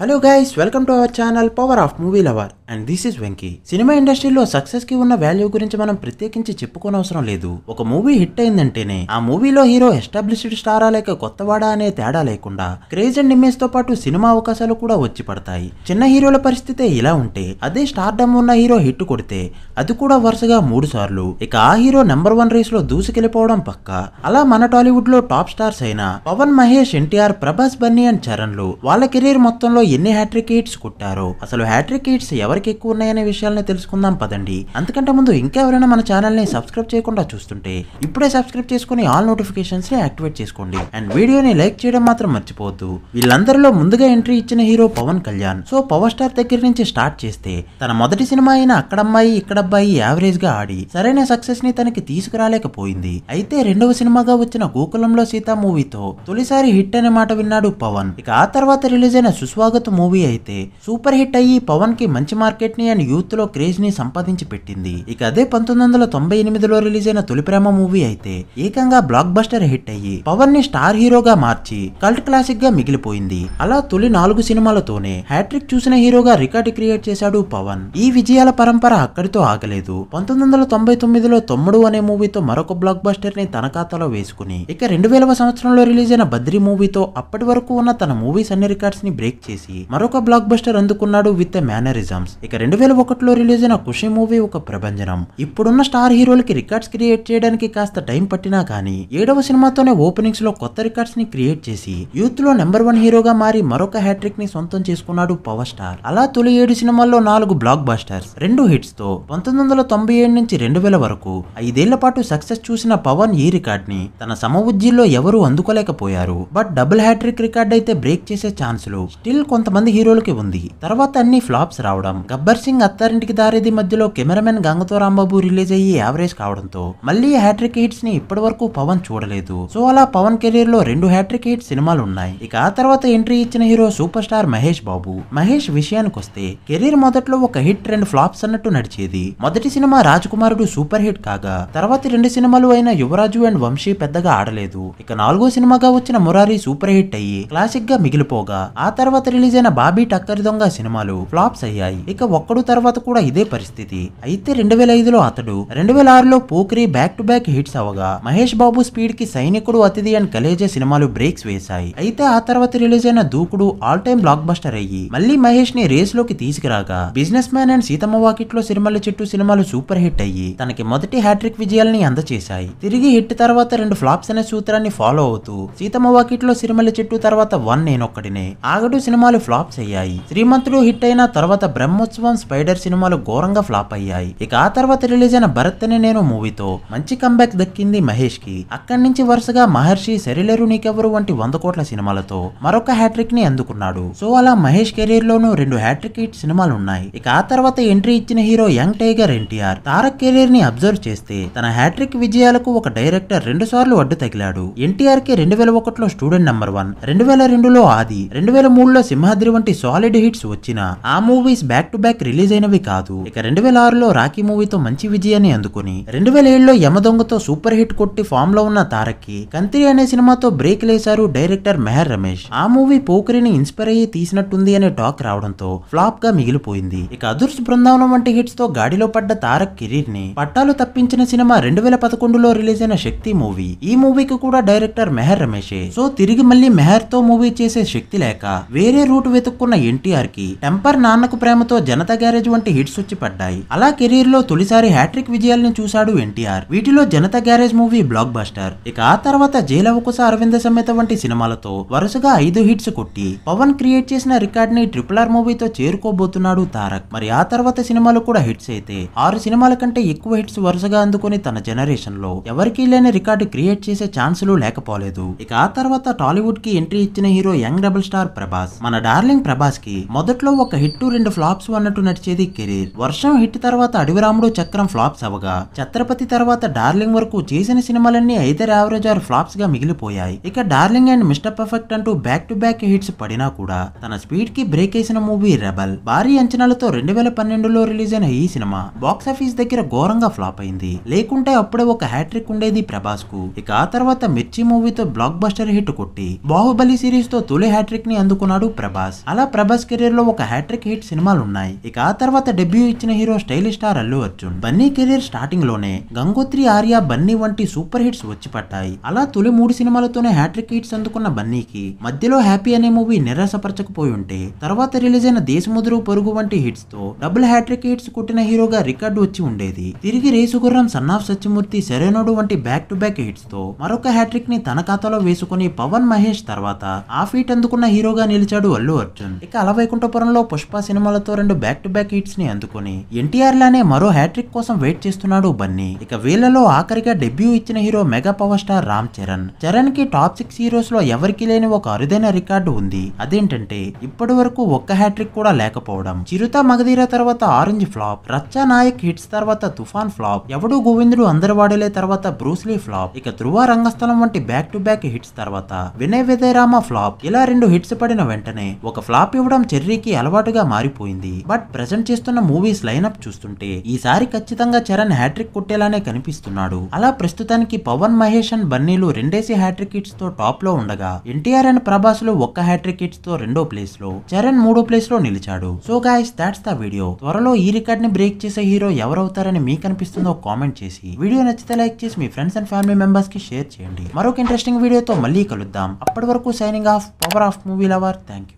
hello guys welcome to our channel power of movie lover and this is Venky cinema ఇండస్ట్రీలో success కి ఉన్న value గురించి మనం ప్రత్యేకించి చెప్పుకోనవసరం లేదు ఒక మూవీ హిట్ అయిందంటేనే ఆ మూవీలో హీరో ఎస్టాబ్లిష్డ్ స్టారా లేక వాడా అనే తేడా లేకుండా క్రేజ్ అండ్ ఇమేజ్ తో పాటు సినిమా అవకాశాలు కూడా వచ్చి పడతాయి చిన్న హీరోల పరిస్థితి ఇలా ఉంటే అదే స్టార్డమ్ ఉన్న హీరో హిట్ కొడితే అది కూడా వరుసగా మూడు సార్లు ఇక ఆ హీరో నెంబర్ వన్ రేస్ లో దూసుకెళ్లిపోవడం పక్క అలా మన టాలీవుడ్ లో టాప్ స్టార్స్ అయిన పవన్ మహేష్ ఎన్టీఆర్ ప్రభాస్ బన్నీ అండ్ చరణ్ లు వాళ్ళ కెరీర్ మొత్తంలో ఎన్ని హ్యాట్రిక్ హిట్స్ కొట్టారో అసలు హ్యాట్రిక్ హిట్స్ ఎవరికి ఎక్కువ ఉన్నాయనే విషయాలను తెలుసుకుందాం పదండి అంతకంటే ముందు ఇంకా ఎవరైనా మన ఛానల్ ని సబ్స్క్రైబ్ చేయకుండా చూస్తుంటే ఇప్పుడే సబ్స్క్రైబ్ చేసుకుని ఆల్ నోటిఫికేషన్స్ ని యాక్టివేట్ చేసుకోండి అండ్ వీడియోని లైక్ చేయడం మాత్రం మర్చిపోవద్దు వీళ్ళందరిలో ముందుగా ఎంట్రీ ఇచ్చిన hero Pawan Kalyan so power star దగ్గర నుంచి స్టార్ట్ చేస్తే తన మొదటి సినిమా అయిన అక్కడమ్మాయి ఇక్కడబ్బాయి యావరేజ్ గా ఆడి సరైన సక్సెస్ ని తనకి తీసుకురాలేకపోయింది అయితే రెండవ సినిమాగా వచ్చిన గోకులంలో సీత మూవీతో తొలిసారి హిట్ అనే మాట విన్నాడు పవన్ ఇక ఆ తర్వాత రిలీజ్ అయిన సుస్వాగ భావోద్వేగత మూవీ అయితే సూపర్ హిట్ అయ్యి పవన్ కి మంచి మార్కెట్ ని అండ్ యూత్ లో క్రేజ్ ని సంపాదించి పెట్టింది ఇక అదే పంతొమ్మిది వందల తొంభై ఎనిమిదిలో రిలీజ్ అయిన తొలి ప్రేమ మూవీ అయితే ఏకంగా బ్లాక్ బస్టర్ హిట్ అయ్యి పవన్ ని స్టార్ హీరోగా మార్చి కల్ట్ క్లాసిక్ గా మిగిలిపోయింది అలా తొలి నాలుగు సినిమాలతోనే హ్యాట్రిక్ చూసిన హీరోగా రికార్డు క్రియేట్ చేశాడు పవన్ ఈ విజయాల పరంపర అక్కడితో ఆగలేదు పంతొమ్మిది వందల తొంభై తొమ్మిదిలో తమ్ముడు అనే మూవీతో మరొక బ్లాక్ బస్టర్ ని తన ఖాతాలో వేసుకుని ఇక రెండు వేల సంవత్సరంలో రిలీజ్ అయిన బద్రి మూవీతో అప్పటి వరకు ఉన్న తన మూవీస్ అన్ని రికార్డ్స్ ని బ్రేక్ చేసి చేసి మరొక బ్లాక్ బస్టర్ అందుకున్నాడు విత్ మేనరిజమ్స్ ఇక రెండు వేల ఒకటిలో రిలీజ్ అయిన ఖుషి మూవీ ఒక ప్రభంజనం ఇప్పుడున్న స్టార్ హీరోలకి రికార్డ్స్ క్రియేట్ చేయడానికి కాస్త టైం పట్టినా కానీ ఏడవ సినిమాతోనే ఓపెనింగ్స్ లో కొత్త రికార్డ్స్ ని క్రియేట్ చేసి యూత్ లో నెంబర్ వన్ హీరోగా మారి మరొక హ్యాట్రిక్ ని సొంతం చేసుకున్నాడు పవర్ స్టార్ అలా తొలి ఏడు సినిమాల్లో నాలుగు బ్లాక్ బస్టర్స్ రెండు హిట్స్ తో పంతొమ్మిది వందల తొంభై ఏడు నుంచి రెండు వేల వరకు ఐదేళ్ల పాటు సక్సెస్ చూసిన పవన్ ఈ రికార్డ్ ని తన సమవుజ్జీల్లో ఎవరూ అందుకోలేకపోయారు బట్ డబుల్ హ్యాట్రిక్ రికార్డ్ అయితే బ్రేక్ చేసే ఛాన్సులు స్టిల్ కొంతమంది హీరోలకి ఉంది తర్వాత అన్ని ఫ్లాప్స్ రావడం గబ్బర్ సింగ్ అత్తారింటికి దారేది మధ్యలో కెమెరామెన్ గంగతో రాంబాబు రిలీజ్ అయ్యి యావరేజ్ కావడంతో మళ్ళీ హ్యాట్రిక్ హిట్స్ ని ఇప్పటి వరకు పవన్ చూడలేదు సో అలా పవన్ కెరీర్ లో రెండు హ్యాట్రిక్ హిట్ సినిమాలు ఉన్నాయి ఇక ఆ తర్వాత ఎంట్రీ ఇచ్చిన hero super star Mahesh Babu Mahesh విషయానికి వస్తే కెరీర్ మొదట్లో ఒక హిట్ రెండు ఫ్లాప్స్ అన్నట్టు నడిచేది మొదటి సినిమా రాజకుమారుడు సూపర్ హిట్ కాగా తర్వాత రెండు సినిమాలు అయిన యువరాజు అండ్ వంశీ పెద్దగా ఆడలేదు ఇక నాలుగో సినిమాగా వచ్చిన మురారి సూపర్ హిట్ అయ్యి క్లాసిక్ గా మిగిలిపోగా ఆ తర్వాత రిలీజ్ అయిన బాబీ టక్కర్ దొంగ సినిమాలు ఫ్లాప్స్ అయ్యాయి ఇక ఒక్కడు తర్వాత కూడా ఇదే పరిస్థితి అయితే రెండు వేల ఐదులో అతడు రెండు వేల ఆరులో Pokiri back to back hits అవగా మహేష్ బాబు స్పీడ్ కి సైనికుడు అతిథి అండ్ కలేజే సినిమాలు బ్రేక్స్ వేశాయి అయితే ఆ తర్వాత రిలీజ్ అయిన దూకుడు ఆల్ టైమ్ బ్లాక్ బస్టర్ అయ్యి మళ్ళీ మహేష్ ని రేస్ లోకి తీసుకురాగా బిజినెస్ మ్యాన్ అండ్ సీతమ్మ లో సినిమాల చుట్టూ సినిమాలు సూపర్ హిట్ అయ్యి తనకి మొదటి హ్యాట్రిక్ విజయాలని అందచేశాయి తిరిగి హిట్ తర్వాత రెండు ఫ్లాప్స్ అనే సూత్రాన్ని ఫాలో అవుతూ సీతమ్మ వాకిట్ లో సినిమాల చెట్టు తర్వాత వన్ నేనొక్కడినే ఆగడు సినిమాలు సినిమాలు ఫ్లాప్స్ అయ్యాయి శ్రీమంతుడు హిట్ అయిన తర్వాత బ్రహ్మోత్సవం స్పైడర్ సినిమాలు ఘోరంగా ఫ్లాప్ అయ్యాయి ఇక ఆ తర్వాత రిలీజ్ అయిన భరత్ అనే నేను మూవీతో మంచి కంబ్యాక్ దక్కింది మహేష్ కి అక్కడి నుంచి వరుసగా మహర్షి శరీలేరు నీకెవరు వంటి వంద కోట్ల సినిమాలతో మరొక హ్యాట్రిక్ ని అందుకున్నాడు సో అలా మహేష్ కెరీర్ లోనూ రెండు హ్యాట్రిక్ హిట్ సినిమాలు ఉన్నాయి ఇక ఆ తర్వాత ఎంట్రీ ఇచ్చిన hero young tiger NTR Tarak career ని అబ్జర్వ్ చేస్తే తన హ్యాట్రిక్ విజయాలకు ఒక డైరెక్టర్ రెండు సార్లు అడ్డు తగిలాడు ఎన్టీఆర్ కి రెండు వేల ఒకటిలో స్టూడెంట్ నెంబర్ వన్ రెండు వేల రెండులో ఆది రెండు వేల మూడులో సింహ సింహాద్రి వంటి సాలిడ్ హిట్స్ వచ్చినా ఆ movies back to back release అయినవి కాదు ఇక రెండు వేల ఆరులో రాఖీ మూవీతో మంచి విజయాన్ని అందుకుని రెండు వేల ఏడులో యమదొంగతో సూపర్ హిట్ కొట్టి ఫామ్ లో ఉన్న తారక్ కంత్రి అనే సినిమాతో బ్రేక్ లేశారు డైరెక్టర్ మెహర్ రమేష్ ఆ మూవీ పోకరిని ఇన్స్పైర్ అయ్యి తీసినట్టుంది అనే టాక్ రావడంతో ఫ్లాప్ గా మిగిలిపోయింది ఇక అదుర్స్ బృందావనం వంటి హిట్స్ తో గాడిలో పడ్డ తారక్ కిరీర్ ని పట్టాలు తప్పించిన సినిమా రెండు వేల పదకొండులో రిలీజ్ అయిన శక్తి మూవీ ఈ మూవీకి కూడా డైరెక్టర్ మెహర్ రమేషే సో తిరిగి మళ్ళీ మెహర్ తో మూవీ చేసే శక్తి లేక వేరే వేరే రూట్ వెతుక్కున్న ఎన్టీఆర్కి టెంపర్ నాన్నకు ప్రేమతో జనత గ్యారేజ్ వంటి హిట్స్ వచ్చి పడ్డాయి అలా కెరీర్ లో తొలిసారి హ్యాట్రిక్ విజయాల్ని చూశాడు ఎన్టీఆర్ వీటిలో Janatha garage movie blockbuster ఇక ఆ తర్వాత జైలవకుశ అరవింద సమేత వంటి సినిమాలతో వరుసగా ఐదు హిట్స్ కొట్టి పవన్ క్రియేట్ చేసిన రికార్డ్ ని ట్రిపుల్ ఆర్ మూవీతో చేరుకోబోతున్నాడు తారక్ మరి ఆ తర్వాత సినిమాలు కూడా హిట్స్ అయితే ఆరు సినిమాల కంటే ఎక్కువ హిట్స్ వరుసగా అందుకుని తన జనరేషన్ లో ఎవరికీ లేని రికార్డు క్రియేట్ చేసే ఛాన్సులు లేకపోలేదు ఇక ఆ తర్వాత టాలీవుడ్ కి ఎంట్రీ ఇచ్చిన hero young double star Prabhas మన మన డార్లింగ్ ప్రభాస్ కి మొదట్లో ఒక హిట్ రెండు ఫ్లాప్స్ అన్నట్టు నడిచేది కెరీర్ వర్షం హిట్ తర్వాత అడవిరాముడు చక్రం ఫ్లాప్స్ అవగా ఛత్రపతి తర్వాత డార్లింగ్ వరకు చేసిన సినిమాలన్నీ ఐదర్ యావరేజ్ ఆర్ ఫ్లాప్స్ గా మిగిలిపోయాయి ఇక డార్లింగ్ అండ్ మిస్టర్ పర్ఫెక్ట్ అంటూ బ్యాక్ టు బ్యాక్ హిట్స్ పడినా కూడా తన స్పీడ్ కి బ్రేక్ వేసిన మూవీ రెబల్ భారీ అంచనాలతో రెండు వేల పన్నెండులో రిలీజ్ అయిన ఈ సినిమా బాక్స్ ఆఫీస్ దగ్గర ఘోరంగా ఫ్లాప్ అయింది లేకుంటే అప్పుడే ఒక హ్యాట్రిక్ ఉండేది ప్రభాస్ కు ఇక ఆ తర్వాత మిర్చి మూవీతో బ్లాక్ బస్టర్ హిట్ కొట్టి బాహుబలి సిరీస్ తో తొలి హ్యాట్రిక్ ని అందుకున్నాడు ప్రభాస్ అలా ప్రభాస్ కెరీర్ లో ఒక హ్యాట్రిక్ హిట్ సినిమాలు ఉన్నాయి ఇక ఆ తర్వాత డెబ్యూ ఇచ్చిన hero stylish star Allu Arjun Bunny career starting లోనే గంగోత్రి ఆర్య బన్నీ వంటి సూపర్ హిట్స్ వచ్చి పట్టాయి అలా తొలి మూడు సినిమాలతోనే హ్యాట్రిక్ హిట్స్ అందుకున్న బన్నీకి మధ్యలో హ్యాపీ అనే మూవీ నిరాశపరచకపోయి ఉంటే తర్వాత రిలీజ్ అయిన దేశముదురు పొరుగు వంటి హిట్స్ తో డబుల్ హ్యాట్రిక్ హిట్స్ కుట్టిన హీరోగా రికార్డు వచ్చి ఉండేది తిరిగి రేసుగుర్రం సన్నాఫ్ సత్యమూర్తి శరణుడు వంటి బ్యాక్ టు బ్యాక్ హిట్స్ తో మరొక హ్యాట్రిక్ ని తన ఖాతాలో వేసుకుని పవన్ మహేష్ తర్వాత ఆ ఫీట్ అందుకున్న హీరోగా నిలిచాడు అల్లు అర్జున్ ఇక అలవైకుంఠపురంలో పుష్ప సినిమాలతో రెండు బ్యాక్ టు బ్యాక్ హిట్స్ ని అందుకుని ఎన్టీఆర్ లానే మరో హ్యాట్రిక్ కోసం వెయిట్ చేస్తున్నాడు బన్నీ ఇక వీళ్ళలో ఆఖరిగా డెబ్యూ ఇచ్చిన hero mega power star Ram Charan Charan కి టాప్ సిక్స్ హీరోస్ లో ఎవరికి లేని ఒక అరుదైన రికార్డు ఉంది అదేంటంటే ఇప్పటి వరకు ఒక్క హ్యాట్రిక్ కూడా లేకపోవడం చిరుత మగధీర తర్వాత orange flop Racha Nayak hits తర్వాత తుఫాన్ ఫ్లాప్ ఎవడు గోవిందుడు అందరు వాడలే తర్వాత బ్రూస్లీ ఫ్లాప్ ఇక ధ్రువ రంగస్థలం వంటి బ్యాక్ టు బ్యాక్ హిట్స్ తర్వాత వినయ్ విదయరామ ఫ్లాప్ ఇలా రెండు హిట్స్ పడిన వెంటనే ముందుగానే ఒక ఫ్లాప్ ఇవ్వడం చెర్రీకి అలవాటుగా మారిపోయింది బట్ ప్రజెంట్ చేస్తున్న మూవీస్ లైనప్ చూస్తుంటే ఈసారి ఖచ్చితంగా చరణ్ హ్యాట్రిక్ కొట్టేలానే కనిపిస్తున్నాడు అలా ప్రస్తుతానికి పవన్ మహేష్ అండ్ బన్నీలు రెండేసి హ్యాట్రిక్ హిట్స్ తో టాప్ లో ఉండగా ఎన్టీఆర్ అండ్ ప్రభాస్ లు ఒక్క హ్యాట్రిక్ హిట్స్ తో రెండో ప్లేస్ లో చరణ్ మూడో ప్లేస్ లో నిలిచాడు so guys that's the video త్వరలో ఈ రికార్డ్ ని బ్రేక్ చేసే హీరో ఎవరవుతారని మీకు అనిపిస్తుందో కామెంట్ చేసి వీడియో నచ్చితే లైక్ చేసి మీ ఫ్రెండ్స్ అండ్ ఫ్యామిలీ మెంబర్స్ కి షేర్ చేయండి మరొక ఇంట్రెస్టింగ్ వీడియోతో మళ్ళీ కలుద్దాం అప్పటి వరకు signing off power of movie lover thank you